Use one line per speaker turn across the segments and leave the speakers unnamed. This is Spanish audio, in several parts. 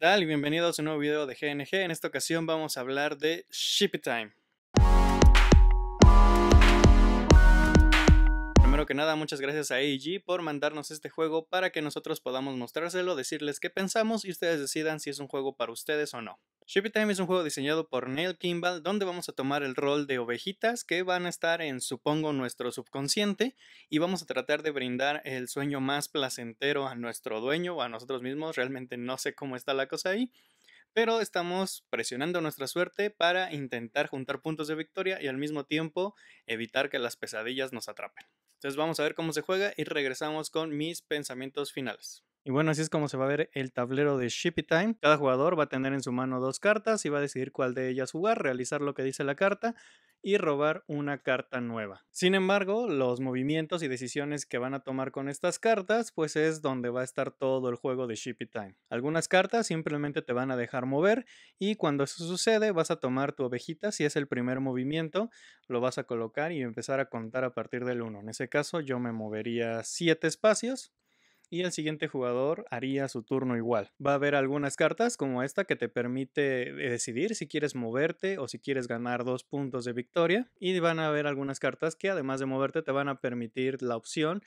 ¿Qué Bienvenidos a un nuevo video de GNG. En esta ocasión vamos a hablar de Shippy Time. que nada, muchas gracias a AEG por mandarnos este juego para que nosotros podamos mostrárselo, decirles qué pensamos y ustedes decidan si es un juego para ustedes o no. Shippy Time es un juego diseñado por Neil Kimball donde vamos a tomar el rol de ovejitas que van a estar en, supongo, nuestro subconsciente y vamos a tratar de brindar el sueño más placentero a nuestro dueño o a nosotros mismos. Realmente no sé cómo está la cosa ahí, pero estamos presionando nuestra suerte para intentar juntar puntos de victoria y al mismo tiempo evitar que las pesadillas nos atrapen. Entonces vamos a ver cómo se juega y regresamos con mis pensamientos finales. Y bueno, así es como se va a ver el tablero de Shippy Time. Cada jugador va a tener en su mano dos cartas y va a decidir cuál de ellas jugar, realizar lo que dice la carta y robar una carta nueva. Sin embargo, los movimientos y decisiones que van a tomar con estas cartas, pues es donde va a estar todo el juego de Shippy Time. Algunas cartas simplemente te van a dejar mover y cuando eso sucede vas a tomar tu ovejita, si es el primer movimiento, lo vas a colocar y empezar a contar a partir del 1. En ese caso yo me movería 7 espacios y el siguiente jugador haría su turno igual. Va a haber algunas cartas como esta que te permite decidir si quieres moverte o si quieres ganar dos puntos de victoria y van a haber algunas cartas que además de moverte te van a permitir la opción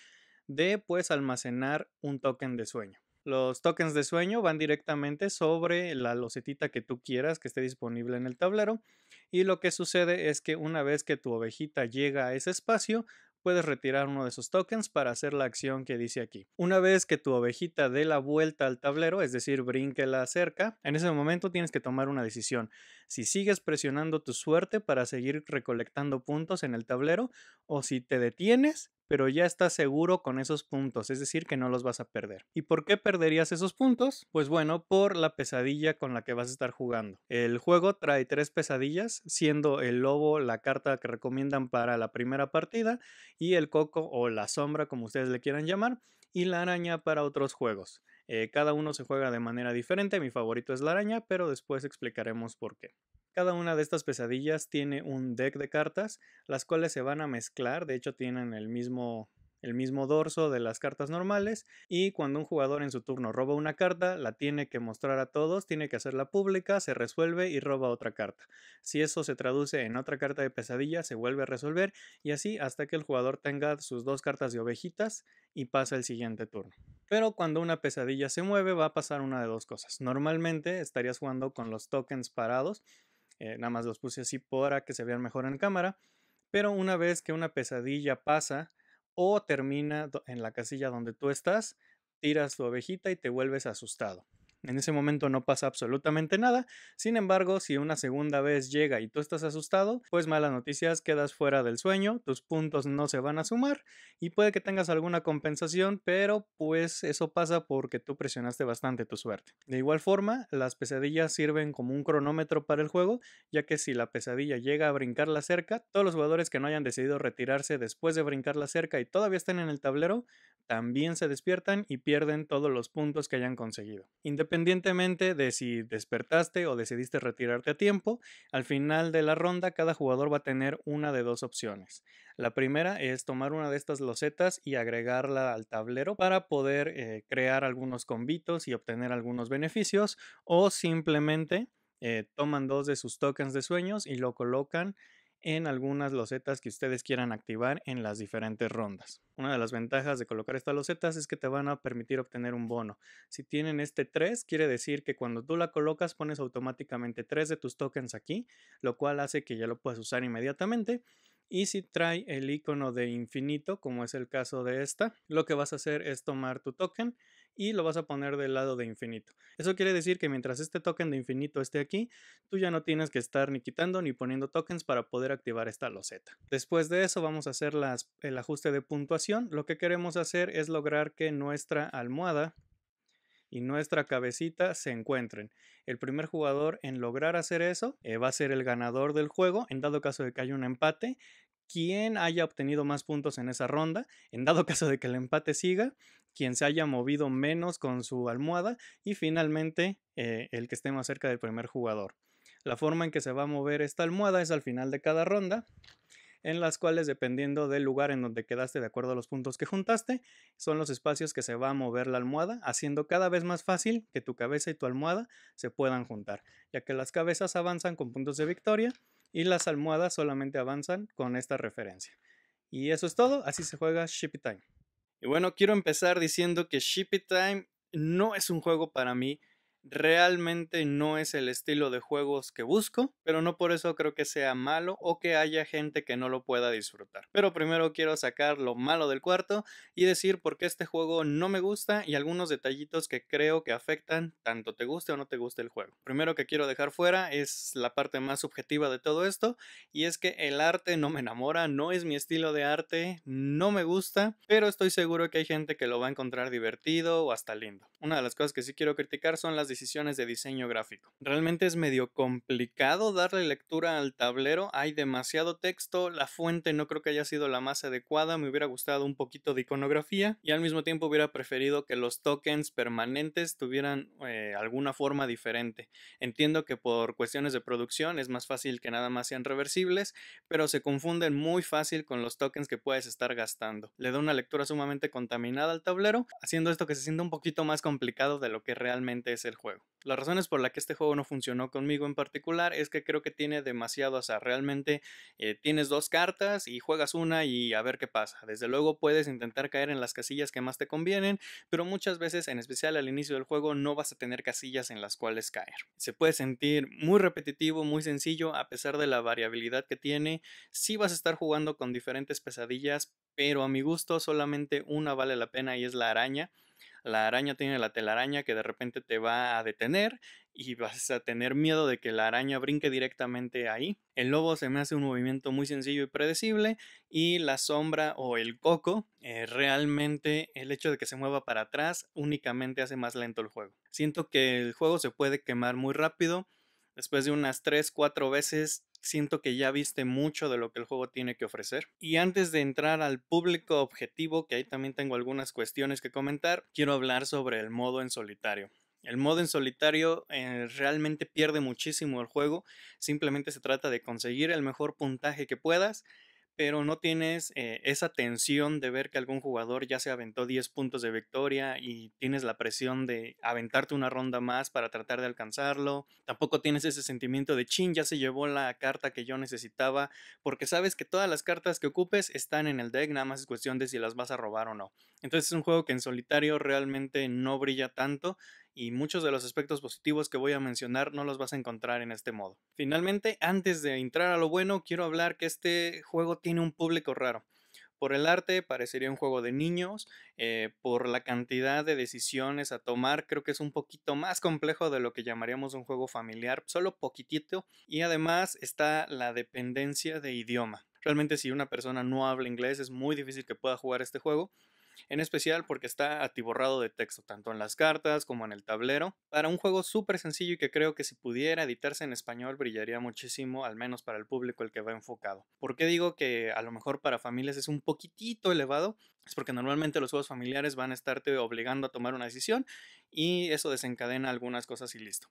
de pues almacenar un token de sueño. Los tokens de sueño van directamente sobre la losetita que tú quieras que esté disponible en el tablero y lo que sucede es que una vez que tu ovejita llega a ese espacio puedes retirar uno de esos tokens para hacer la acción que dice aquí. Una vez que tu ovejita dé la vuelta al tablero, es decir, brinque la cerca, en ese momento tienes que tomar una decisión si sigues presionando tu suerte para seguir recolectando puntos en el tablero o si te detienes pero ya estás seguro con esos puntos, es decir, que no los vas a perder. ¿Y por qué perderías esos puntos? Pues bueno, por la pesadilla con la que vas a estar jugando. El juego trae tres pesadillas, siendo el lobo la carta que recomiendan para la primera partida y el coco o la sombra, como ustedes le quieran llamar, y la araña para otros juegos. Eh, cada uno se juega de manera diferente, mi favorito es la araña, pero después explicaremos por qué. Cada una de estas pesadillas tiene un deck de cartas, las cuales se van a mezclar, de hecho tienen el mismo el mismo dorso de las cartas normales y cuando un jugador en su turno roba una carta, la tiene que mostrar a todos, tiene que hacerla pública, se resuelve y roba otra carta. Si eso se traduce en otra carta de pesadilla, se vuelve a resolver y así hasta que el jugador tenga sus dos cartas de ovejitas y pasa el siguiente turno. Pero cuando una pesadilla se mueve va a pasar una de dos cosas. Normalmente estarías jugando con los tokens parados, eh, nada más los puse así para que se vean mejor en cámara, pero una vez que una pesadilla pasa, o termina en la casilla donde tú estás, tiras tu ovejita y te vuelves asustado. En ese momento no pasa absolutamente nada, sin embargo, si una segunda vez llega y tú estás asustado, pues malas noticias, quedas fuera del sueño, tus puntos no se van a sumar y puede que tengas alguna compensación, pero pues eso pasa porque tú presionaste bastante tu suerte. De igual forma, las pesadillas sirven como un cronómetro para el juego, ya que si la pesadilla llega a brincar la cerca, todos los jugadores que no hayan decidido retirarse después de brincar la cerca y todavía estén en el tablero, también se despiertan y pierden todos los puntos que hayan conseguido independientemente de si despertaste o decidiste retirarte a tiempo, al final de la ronda cada jugador va a tener una de dos opciones. La primera es tomar una de estas losetas y agregarla al tablero para poder eh, crear algunos convitos y obtener algunos beneficios o simplemente eh, toman dos de sus tokens de sueños y lo colocan en algunas losetas que ustedes quieran activar en las diferentes rondas. Una de las ventajas de colocar estas losetas es que te van a permitir obtener un bono. Si tienen este 3, quiere decir que cuando tú la colocas pones automáticamente 3 de tus tokens aquí, lo cual hace que ya lo puedas usar inmediatamente y si trae el icono de infinito, como es el caso de esta, lo que vas a hacer es tomar tu token y lo vas a poner del lado de infinito. Eso quiere decir que mientras este token de infinito esté aquí, tú ya no tienes que estar ni quitando ni poniendo tokens para poder activar esta loseta. Después de eso vamos a hacer el ajuste de puntuación. Lo que queremos hacer es lograr que nuestra almohada y nuestra cabecita se encuentren. El primer jugador en lograr hacer eso eh, va a ser el ganador del juego, en dado caso de que haya un empate, quien haya obtenido más puntos en esa ronda, en dado caso de que el empate siga, quien se haya movido menos con su almohada y finalmente eh, el que esté más cerca del primer jugador. La forma en que se va a mover esta almohada es al final de cada ronda en las cuales dependiendo del lugar en donde quedaste de acuerdo a los puntos que juntaste, son los espacios que se va a mover la almohada, haciendo cada vez más fácil que tu cabeza y tu almohada se puedan juntar, ya que las cabezas avanzan con puntos de victoria y las almohadas solamente avanzan con esta referencia. Y eso es todo, así se juega Shippy Time. Y bueno, quiero empezar diciendo que Shippy Time no es un juego para mí Realmente no es el estilo de juegos que busco, pero no por eso creo que sea malo o que haya gente que no lo pueda disfrutar. Pero primero quiero sacar lo malo del cuarto y decir por qué este juego no me gusta y algunos detallitos que creo que afectan tanto te guste o no te guste el juego. Primero que quiero dejar fuera es la parte más subjetiva de todo esto y es que el arte no me enamora, no es mi estilo de arte, no me gusta, pero estoy seguro que hay gente que lo va a encontrar divertido o hasta lindo. Una de las cosas que sí quiero criticar son las decisiones de diseño gráfico. Realmente es medio complicado darle lectura al tablero, hay demasiado texto, la fuente no creo que haya sido la más adecuada, me hubiera gustado un poquito de iconografía y al mismo tiempo hubiera preferido que los tokens permanentes tuvieran eh, alguna forma diferente. Entiendo que por cuestiones de producción es más fácil que nada más sean reversibles, pero se confunden muy fácil con los tokens que puedes estar gastando. Le da una lectura sumamente contaminada al tablero, haciendo esto que se sienta un poquito más complicado de lo que realmente es el juego. Las razones por las que este juego no funcionó conmigo en particular es que creo que tiene demasiado azar. Realmente eh, tienes dos cartas y juegas una y a ver qué pasa. Desde luego puedes intentar caer en las casillas que más te convienen, pero muchas veces, en especial al inicio del juego, no vas a tener casillas en las cuales caer. Se puede sentir muy repetitivo, muy sencillo, a pesar de la variabilidad que tiene. si vas a estar jugando con diferentes pesadillas, pero a mi gusto solamente una vale la pena y es la araña la araña tiene la telaraña que de repente te va a detener y vas a tener miedo de que la araña brinque directamente ahí. El lobo se me hace un movimiento muy sencillo y predecible y la sombra o el coco eh, realmente el hecho de que se mueva para atrás únicamente hace más lento el juego. Siento que el juego se puede quemar muy rápido. Después de unas 3, 4 veces siento que ya viste mucho de lo que el juego tiene que ofrecer. Y antes de entrar al público objetivo, que ahí también tengo algunas cuestiones que comentar, quiero hablar sobre el modo en solitario. El modo en solitario eh, realmente pierde muchísimo el juego, simplemente se trata de conseguir el mejor puntaje que puedas pero no tienes eh, esa tensión de ver que algún jugador ya se aventó 10 puntos de victoria y tienes la presión de aventarte una ronda más para tratar de alcanzarlo. Tampoco tienes ese sentimiento de chin, ya se llevó la carta que yo necesitaba, porque sabes que todas las cartas que ocupes están en el deck, nada más es cuestión de si las vas a robar o no. Entonces es un juego que en solitario realmente no brilla tanto y muchos de los aspectos positivos que voy a mencionar no los vas a encontrar en este modo. Finalmente, antes de entrar a lo bueno, quiero hablar que este juego tiene un público raro. Por el arte parecería un juego de niños, eh, por la cantidad de decisiones a tomar creo que es un poquito más complejo de lo que llamaríamos un juego familiar, solo poquitito, y además está la dependencia de idioma. Realmente si una persona no habla inglés es muy difícil que pueda jugar este juego en especial porque está atiborrado de texto tanto en las cartas como en el tablero, para un juego súper sencillo y que creo que si pudiera editarse en español brillaría muchísimo, al menos para el público el que va enfocado. ¿Por qué digo que a lo mejor para familias es un poquitito elevado? Es porque normalmente los juegos familiares van a estarte obligando a tomar una decisión y eso desencadena algunas cosas y listo.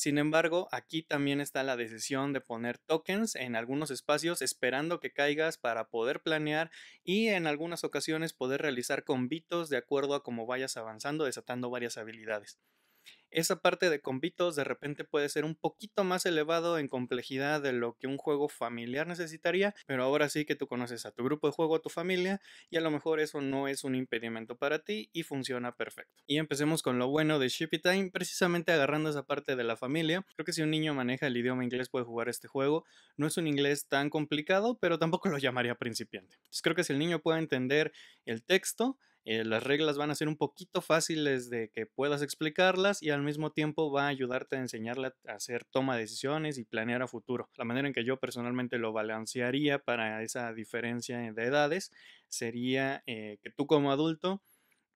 Sin embargo, aquí también está la decisión de poner tokens en algunos espacios esperando que caigas para poder planear y en algunas ocasiones poder realizar convitos de acuerdo a cómo vayas avanzando desatando varias habilidades esa parte de convitos de repente puede ser un poquito más elevado en complejidad de lo que un juego familiar necesitaría, pero ahora sí que tú conoces a tu grupo de juego, a tu familia, y a lo mejor eso no es un impedimento para ti y funciona perfecto. Y empecemos con lo bueno de Shippy Time, precisamente agarrando esa parte de la familia. Creo que si un niño maneja el idioma inglés puede jugar este juego. No es un inglés tan complicado, pero tampoco lo llamaría principiante. creo que si el niño puede entender el texto, eh, las reglas van a ser un poquito fáciles de que puedas explicarlas y al mismo tiempo va a ayudarte a enseñarla a hacer toma de decisiones y planear a futuro. La manera en que yo personalmente lo balancearía para esa diferencia de edades sería eh, que tú como adulto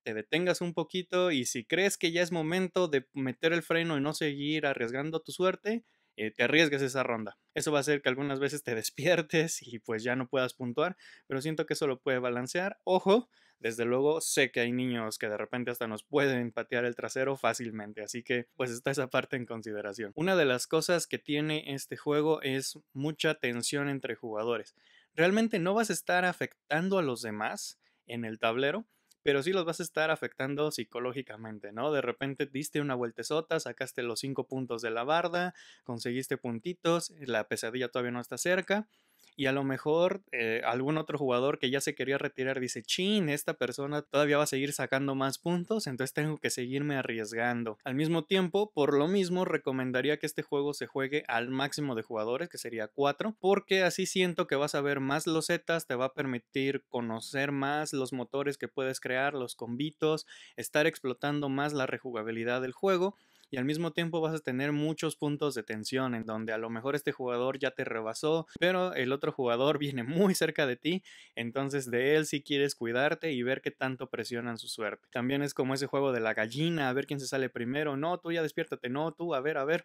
te detengas un poquito y si crees que ya es momento de meter el freno y no seguir arriesgando tu suerte, eh, te arriesgues esa ronda. Eso va a hacer que algunas veces te despiertes y pues ya no puedas puntuar, pero siento que eso lo puede balancear. Ojo, desde luego sé que hay niños que de repente hasta nos pueden patear el trasero fácilmente, así que pues está esa parte en consideración. Una de las cosas que tiene este juego es mucha tensión entre jugadores. Realmente no vas a estar afectando a los demás en el tablero, pero sí los vas a estar afectando psicológicamente, ¿no? De repente diste una vueltezota, sacaste los cinco puntos de la barda, conseguiste puntitos, la pesadilla todavía no está cerca, y a lo mejor eh, algún otro jugador que ya se quería retirar dice, chin, esta persona todavía va a seguir sacando más puntos, entonces tengo que seguirme arriesgando. Al mismo tiempo, por lo mismo, recomendaría que este juego se juegue al máximo de jugadores, que sería 4, porque así siento que vas a ver más losetas, te va a permitir conocer más los motores que puedes crear, los combitos, estar explotando más la rejugabilidad del juego y al mismo tiempo vas a tener muchos puntos de tensión en donde a lo mejor este jugador ya te rebasó, pero el otro jugador viene muy cerca de ti, entonces de él si sí quieres cuidarte y ver qué tanto presionan su suerte. También es como ese juego de la gallina, a ver quién se sale primero, no, tú ya despiértate, no, tú, a ver, a ver.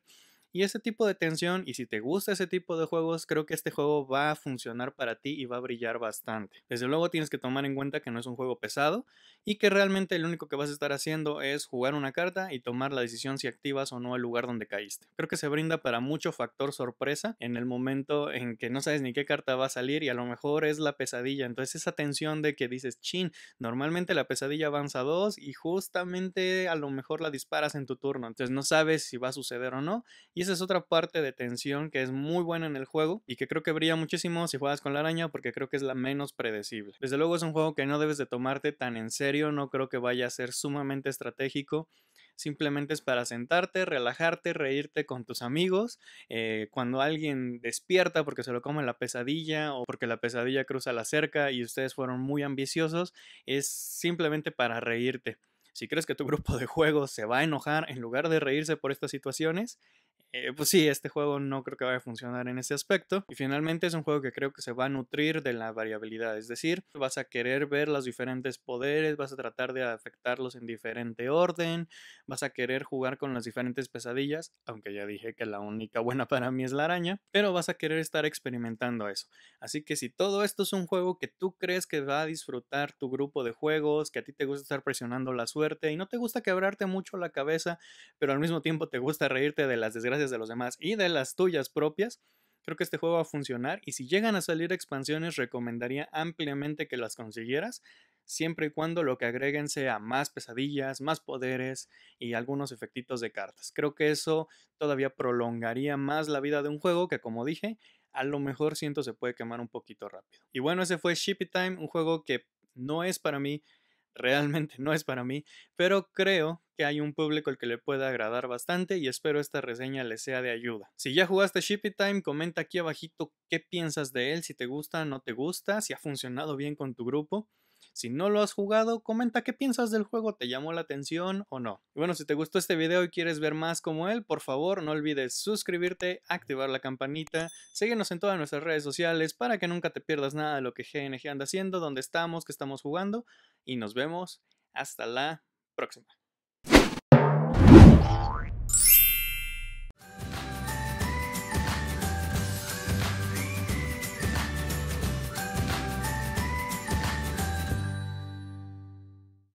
Y ese tipo de tensión, y si te gusta ese tipo de juegos, creo que este juego va a funcionar para ti y va a brillar bastante. Desde luego tienes que tomar en cuenta que no es un juego pesado y que realmente lo único que vas a estar haciendo es jugar una carta y tomar la decisión si activas o no el lugar donde caíste. Creo que se brinda para mucho factor sorpresa en el momento en que no sabes ni qué carta va a salir y a lo mejor es la pesadilla. Entonces esa tensión de que dices, chin, normalmente la pesadilla avanza dos y justamente a lo mejor la disparas en tu turno. Entonces no sabes si va a suceder o no. Y es otra parte de tensión que es muy buena en el juego y que creo que brilla muchísimo si juegas con la araña porque creo que es la menos predecible. Desde luego es un juego que no debes de tomarte tan en serio, no creo que vaya a ser sumamente estratégico simplemente es para sentarte, relajarte, reírte con tus amigos. Eh, cuando alguien despierta porque se lo come la pesadilla o porque la pesadilla cruza la cerca y ustedes fueron muy ambiciosos, es simplemente para reírte. Si crees que tu grupo de juegos se va a enojar en lugar de reírse por estas situaciones, eh, pues sí, este juego no creo que vaya a funcionar en ese aspecto. Y finalmente es un juego que creo que se va a nutrir de la variabilidad, es decir, vas a querer ver los diferentes poderes, vas a tratar de afectarlos en diferente orden, vas a querer jugar con las diferentes pesadillas, aunque ya dije que la única buena para mí es la araña, pero vas a querer estar experimentando eso. Así que si todo esto es un juego que tú crees que va a disfrutar tu grupo de juegos, que a ti te gusta estar presionando la suerte y no te gusta quebrarte mucho la cabeza, pero al mismo tiempo te gusta reírte de las desgracias, de los demás y de las tuyas propias, creo que este juego va a funcionar y si llegan a salir expansiones recomendaría ampliamente que las consiguieras, siempre y cuando lo que agreguen sea más pesadillas, más poderes y algunos efectitos de cartas. Creo que eso todavía prolongaría más la vida de un juego que como dije, a lo mejor siento se puede quemar un poquito rápido. Y bueno, ese fue Shippy Time, un juego que no es para mí realmente no es para mí, pero creo que hay un público al que le pueda agradar bastante y espero esta reseña le sea de ayuda. Si ya jugaste Shippy Time, comenta aquí abajito qué piensas de él, si te gusta, no te gusta, si ha funcionado bien con tu grupo. Si no lo has jugado, comenta qué piensas del juego, te llamó la atención o no. Y bueno, si te gustó este video y quieres ver más como él, por favor no olvides suscribirte, activar la campanita, síguenos en todas nuestras redes sociales para que nunca te pierdas nada de lo que GNG anda haciendo, dónde estamos, qué estamos jugando y nos vemos hasta la próxima.